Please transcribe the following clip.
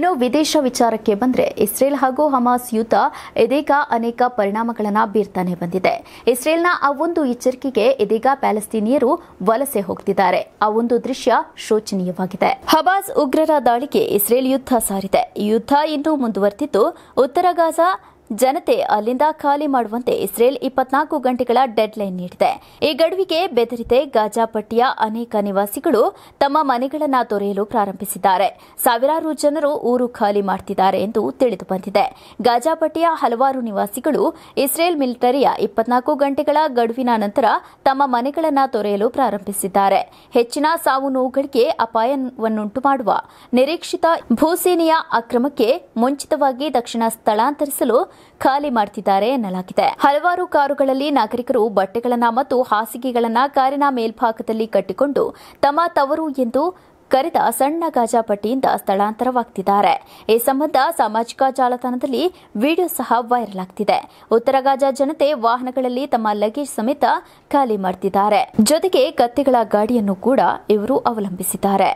ಇನ್ನು ವಿದೇಶ ವಿಚಾರಕ್ಕೆ ಬಂದರೆ ಇಸ್ರೇಲ್ ಹಾಗೂ ಹಮಾಸ್ ಯುದ್ಧ ಇದೀಗ ಅನೇಕ ಪರಿಣಾಮಗಳನ್ನು ಬೀರ್ತಾನೆ ಬಂದಿದೆ ಇಸ್ರೇಲ್ನ ಆ ಒಂದು ಎಚ್ಚರಿಕೆಗೆ ಇದೀಗ ಪ್ಯಾಲೆಸ್ತೀನಿಯರು ವಲಸೆ ಹೋಗ್ತಿದ್ದಾರೆ ಆ ಒಂದು ದೃಶ್ಯ ಶೋಚನೀಯವಾಗಿದೆ ಹಬಾಸ್ ಉಗ್ರರ ದಾಳಿಗೆ ಇಸ್ರೇಲ್ ಯುದ್ಧ ಸಾರಿದೆ ಯುದ್ಧ ಇನ್ನೂ ಮುಂದುವರೆದಿದ್ದು ಉತ್ತರ ಗಾಜಾ ಜನತೆ ಅಲ್ಲಿಂದ ಖಾಲಿ ಮಾಡುವಂತೆ ಇಸ್ರೇಲ್ ಇಪ್ಪತ್ನಾಲ್ಕು ಗಂಟೆಗಳ ಡೆಡ್ಲೈನ್ ನೀಡಿದೆ ಈ ಗಡುವಿಗೆ ಬೆದರಿದೆ ಗಾಜಾಪಟ್ಟಿಯ ಅನೇಕ ನಿವಾಸಿಗಳು ತಮ್ಮ ಮನೆಗಳನ್ನು ತೊರೆಯಲು ಪ್ರಾರಂಭಿಸಿದ್ದಾರೆ ಸಾವಿರಾರು ಜನರು ಊರು ಖಾಲಿ ಮಾಡುತ್ತಿದ್ದಾರೆ ಎಂದು ತಿಳಿದು ಬಂದಿದೆ ಹಲವಾರು ನಿವಾಸಿಗಳು ಇಸ್ರೇಲ್ ಮಿಲಿಟರಿಯ ಇಪ್ಪತ್ನಾಲ್ಕು ಗಂಟೆಗಳ ಗಡುವಿನ ನಂತರ ತಮ್ಮ ಮನೆಗಳನ್ನು ತೊರೆಯಲು ಪ್ರಾರಂಭಿಸಿದ್ದಾರೆ ಹೆಚ್ಚಿನ ಸಾವು ನೋವುಗಳಿಗೆ ಅಪಾಯವನ್ನುಂಟು ಮಾಡುವ ನಿರೀಕ್ಷಿತ ಭೂಸೇನೆಯ ಅಕ್ರಮಕ್ಕೆ ಮುಂಚಿತವಾಗಿ ದಕ್ಷಿಣ ಸ್ಥಳಾಂತರಿಸಲು ಖಾಲಿ ಮಾಡ್ತಿದ್ದಾರೆ ಎನ್ನಲಾಗಿದೆ ಹಲವಾರು ಕಾರುಗಳಲ್ಲಿ ನಾಗರಿಕರು ಬಟ್ಟೆಗಳನ್ನು ಮತ್ತು ಹಾಸಿಗೆಗಳನ್ನ ಕಾರಿನ ಮೇಲ್ಭಾಗದಲ್ಲಿ ಕಟ್ಟಿಕೊಂಡು ತಮ್ಮ ತವರು ಎಂದು ಕರೆದ ಸಣ್ಣ ಗಾಜಾಪಟ್ಟಿಯಿಂದ ಸ್ಥಳಾಂತರವಾಗ್ತಿದ್ದಾರೆ ಈ ಸಂಬಂಧ ಸಾಮಾಜಿಕ ಜಾಲತಾಣದಲ್ಲಿ ವಿಡಿಯೋ ಸಹ ವೈರಲ್ ಆಗ್ತಿದೆ ಉತ್ತರ ಗಾಜಾ ಜನತೆ ವಾಹನಗಳಲ್ಲಿ ತಮ್ಮ ಲಗೇಜ್ ಸಮೇತ ಖಾಲಿ ಮಾಡ್ತಿದ್ದಾರೆ ಜೊತೆಗೆ ಕತ್ತೆಗಳ ಗಾಡಿಯನ್ನು ಕೂಡ ಇವರು ಅವಲಂಬಿಸಿದ್ದಾರೆ